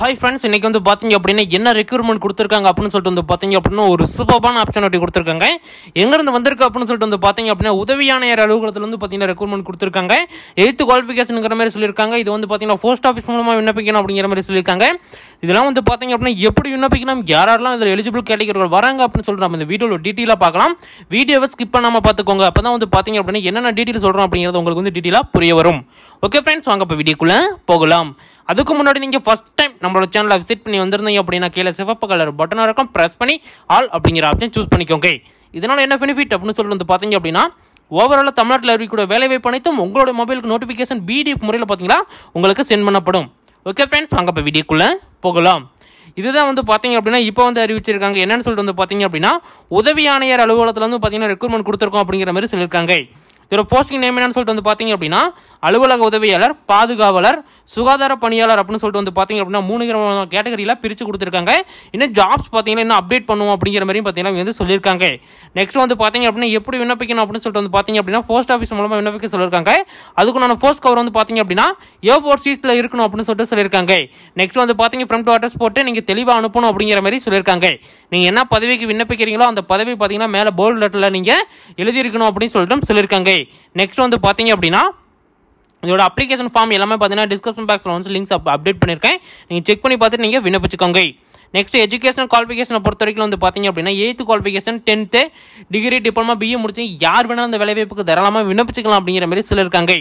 hi friends இன்றைக்கி வந்து பார்த்தீங்க அப்படின்னா என்ன ரெக்யூர்மெண்ட் கொடுத்துருக்காங்க அப்படின்னு சொல்லிட்டு வந்து பார்த்தீங்க அப்படின்னா ஒரு சூப்பரான அப்படி கொடுத்துருக்காங்க எங்கேருந்து வந்திருக்கு அப்படின்னு சொல்லிட்டு வந்து பார்த்தீங்க அப்படின்னா உதவியானையர் அலுவலகத்தில் வந்து பார்த்தீங்கன்னா ரெக்யூர்மெண்ட் கொடுத்துருக்காங்க எய்த்து குவாலிஃபிகேஷனுங்கிற மாதிரி சொல்லியிருக்காங்க இது வந்து பார்த்தீங்கன்னா போஸ்ட் ஆஃபீஸ் மூலமாக விண்ணப்பிக்கணும் அப்படிங்கிற மாதிரி சொல்லியிருக்காங்க இதெல்லாம் வந்து பார்த்தீங்க அப்படின்னா எப்படி விண்ணப்பிக்கணும் யாரெல்லாம் இதில் எலிஜிபிள் கேட்டகரிகள் வராங்க அப்படின்னு சொல்லிட்டு நம்ம இந்த வீடியோவில் டீட்டெயிலாக பார்க்கலாம் வீடியோவை ஸ்கிப் பண்ணாமல் பார்த்துக்கோங்க அப்போ தான் வந்து பார்த்தீங்க அப்படின்னா என்னென்ன டீட்டெயில் சொல்கிறோம் அப்படிங்கிறது உங்களுக்கு வந்து டீட்டெயிலாக புரிய வரும் ஓகே ஃப்ரெண்ட்ஸ் வாங்க இப்போ வீடியோக்குள்ளே போகலாம் அதுக்கு முன்னாடி நீங்கள் ஃபஸ்ட் டைம் நம்மளோட சேனலை விசிட் பண்ணி வந்திருந்தீங்க அப்படின்னா கீழே சிவப்பு கலர் பட்டனாக இருக்கும் ப்ரெஸ் பண்ணி ஆல் அப்படிங்கிற ஆப்ஷன் சூஸ் பண்ணிக்கோங்க இதனால் என்ன பெனிஃபிட் அப்படின்னு சொல்லிட்டு வந்து பார்த்தீங்க அப்படின்னா ஓவராலாக தமிழ்நாட்டில் இருக்கக்கூடிய வேலைவாய்ப்பு அனைத்தும் உங்களோட மொபைலுக்கு நோட்டிஃபிகேஷன் பிடிஎஃப் முறையில் பார்த்தீங்கன்னா உங்களுக்கு சென்ட் பண்ணப்படும் ஓகே ஃப்ரெண்ட்ஸ் வாங்க இப்போ வீடியோக்குள்ளே போகலாம் இதுதான் வந்து பார்த்தீங்க அப்படின்னா இப்போ வந்து அறிவிச்சிருக்காங்க என்னன்னு சொல்லிட்டு வந்து பார்த்தீங்க அப்படின்னா உதவி ஆணையர் அலுவலகத்தில் வந்து பார்த்தீங்கன்னா ரெக்ரூட்மெண்ட் கொடுத்துருக்கோம் அப்படிங்கிற மாதிரி சொல்லியிருக்காங்க இதோட போஸ்டிங் நேம் என்னன்னு சொல்லிட்டு வந்து பார்த்தீங்க அப்படின்னா அலுவலக உதவியாளர் பாதுகாவலர் சுகாதார பணியாளர் அப்படின்னு சொல்லிட்டு வந்து பார்த்தீங்க அப்படின்னா மூணு கேட்டகரியில் பிரித்து கொடுத்துருக்காங்க இன்னும் ஜாப்ஸ் பார்த்தீங்கன்னா இன்னும் அப்டேட் பண்ணுவோம் அப்படிங்கிற மாதிரியும் பார்த்தீங்கன்னா வந்து சொல்லியிருக்காங்க நெக்ஸ்ட் வந்து பார்த்தீங்க அப்படின்னா எப்படி விண்ணப்பிக்கணும் அப்படின்னு சொல்லிட்டு வந்து பார்த்தீங்க அப்படின்னா போஸ்ட் ஆஃபீஸ் மூலமாக விண்ணப்பிக்க சொல்லியிருக்காங்க நான் போஸ்ட் கவர் வந்து பார்த்தீங்க அப்படின்னா ஏ ஃபோர் சீட்டில் இருக்கணும் அப்படின்னு சொல்லிட்டு சொல்லியிருக்காங்க நெக்ஸ்ட் வந்து பார்த்தீங்க ஃப்ரம் டு அட்ரஸ் போட்டு நீங்கள் தெளிவாக அனுப்பணும் அப்படிங்கிற மாதிரி சொல்லியிருக்காங்க நீங்கள் என்ன பதவிக்கு விண்ணப்பிக்கிறீங்களோ அந்த பதவி பார்த்தீங்கன்னா மேலே போல்டு லெட்டரில் நீங்கள் எழுதியிருக்கணும் அப்படின்னு சொல்லிட்டு சொல்லியிருக்காங்க நெக்ஸ்ட் வந்து பார்த்தீங்க அப்படின்னா இதோட அப்ளிகேஷன் ஃபார்ம் எல்லாமே பார்த்தீங்கன்னா டிஸ்கிரிப்ஷன் பாக்ஸில் வந்து லிங்க்ஸ் அப்டேட் பண்ணியிருக்கேன் நீங்கள் செக் பண்ணி பார்த்துட்டு நீங்கள் விண்ணப்பிச்சுக்கோங்க நெக்ஸ்ட் எஜுகேஷன் குவாலிஃபிகேஷனை பொறுத்த வரைக்கும் வந்து பார்த்தீங்க அப்படின்னா eighth qualification tenth degree diploma BA முடிச்சு யார் வேணாலும் அந்த வேலைவாய்ப்புக்கு தாராளமாக விண்ணப்பிச்சுக்கலாம் அப்படிங்கிற மாதிரி சில இருக்காங்க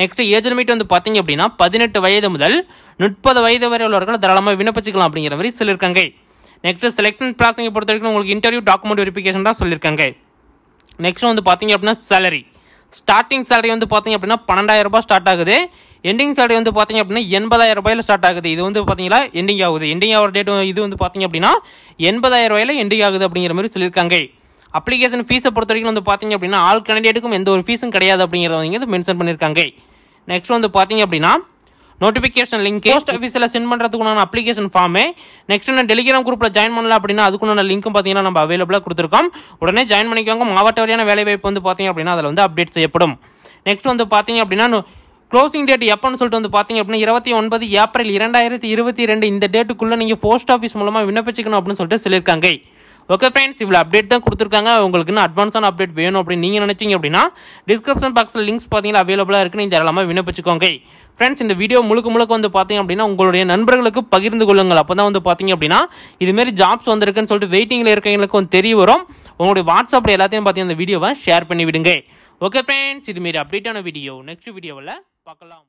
நெக்ஸ்ட் ஏஜ் லிமிட் வந்து பார்த்தீங்க அப்படின்னா பதினெட்டு வயது முதல் முப்பது வயது வரை உள்ளவர்கள் தாராளமாக விண்ணப்பிச்சுக்கலாம் அப்படிங்கிற மாதிரி சில இருக்காங்க நெக்ஸ்ட் செலெக்ஷன் ப்ராசஸை பொறுத்த வரைக்கும் உங்களுக்கு இன்டர்வியூ டாக்குமெண்ட் வெரிஃபிகேஷன் தான் சொல்லியிருக்காங்க நெக்ஸ்ட் வந்து பார்த்தீங்க அப்படின்னா சேலரி ஸ்டார்டிங் சேலரி வந்து பார்த்திங்க அப்படின்னா பன்னெண்டாயிரம் ரூபாய் ஸ்டார்ட் ஆகுது எண்டிங் சேலரி வந்து பார்த்திங்க அப்படின்னா எண்பதாயிரம் ரூபாயில் ஸ்டார்ட் ஆகுது இது வந்து பார்த்திங்களா எண்டிங் ஆகுது எண்டிங் ஆகிற டேட் இது வந்து பார்த்திங்க அப்படின்னா எண்பதாயிரம் ரூபாயில் எண்டிங் ஆகுது அப்படிங்கிற மாதிரி சொல்லியிருக்காங்க அப்ளிகேஷன் ஃபீஸை பொறுத்த வரைக்கும் வந்து பார்த்திங்க அப்படின்னா ஆல் கேண்டிடேட்டுக்கும் எந்த ஒரு ஃபீஸும் கிடையாது அப்படிங்கிறத வந்து மென்ஷன் பண்ணியிருக்காங்க நெக்ஸ்ட் வந்து பார்த்திங்க அப்படின்னா நோட்டிஃபிகேஷன் லிங்க் போஸ்ட் ஆஃபீஸில் சென்ட் நான் அப்ளிகேஷன் ஃபார்மே நெக்ஸ்ட் நான் டெலிகிராம் குரூப்பில் ஜாயின் பண்ணல அப்படின்னா அதுக்குண்டான லிங்க்கும் பார்த்தீங்கன்னா நம்ம அவைலபிளாக கொடுத்துருக்கோம் உடனே ஜாயின் பண்ணிக்கோங்க மாவட்ட வாரியான வேலைவாய்ப்பு வந்து பார்த்தீங்க அப்படின்னா அதில் வந்து அப்டேட் செய்யப்படும் நெக்ஸ்ட் வந்து பார்த்தீங்க அப்படின்னா க்ளோசிங் டேட் எப்போன்னு சொல்லிட்டு வந்து பார்த்தீங்க அப்படின்னா இருபத்தி ஒன்பது ஏப்ரல் இரண்டாயிரத்தி இருபத்தி ரெண்டு இந்த டேட்டுக்குள்ளே நீங்கள் போஸ்ட் ஆஃபீஸ் மூலமாக விண்ணப்பிச்சிக்கணும் அப்படின்னு சொல்லிட்டு சொல்லியிருக்காங்க ஓகே ஃப்ரெண்ட்ஸ் இவ்வளோ அப்டேட் தான் கொடுத்துருக்காங்க உங்களுக்கு இன்னும் அட்வான்ஸான அப்டேட் வேணும் அப்படின்னு நீங்கள் நினச்சிங்க அப்படின்னா டிஸ்கிரிப்ஷன் பாக்ஸில் லிங்க்ஸ் பார்த்தீங்கன்னா அவைலபிளாக இருக்குது நீங்கள் தாராளமாக விண்ணப்பிச்சுக்கோங்க ஃப்ரெண்ட்ஸ் இந்த வீடியோ முழுக்க முழுக்க வந்து பார்த்தீங்க அப்படின்னா உங்களுடைய நண்பர்களுக்கு பகிர்ந்து கொள்ளுங்கள் அப்போ தான் வந்து பார்த்தீங்க அப்படின்னா இதுமாரி ஜாப்ஸ் வந்திருக்குன்னு சொல்லிட்டு வெயிட்டிங்கில் இருக்கவங்களுக்கு தெரிய வரும் உங்களுடைய வாட்ஸ்அப்பில் எல்லாத்தையும் பார்த்தீங்கன்னா இந்த வீடியோவை ஷேர் பண்ணி விடுங்க ஓகே ஃப்ரெண்ட்ஸ் இதுமாரி அப்டேட்டான வீடியோ நெக்ஸ்ட் வீடியோவில் பார்க்கலாம்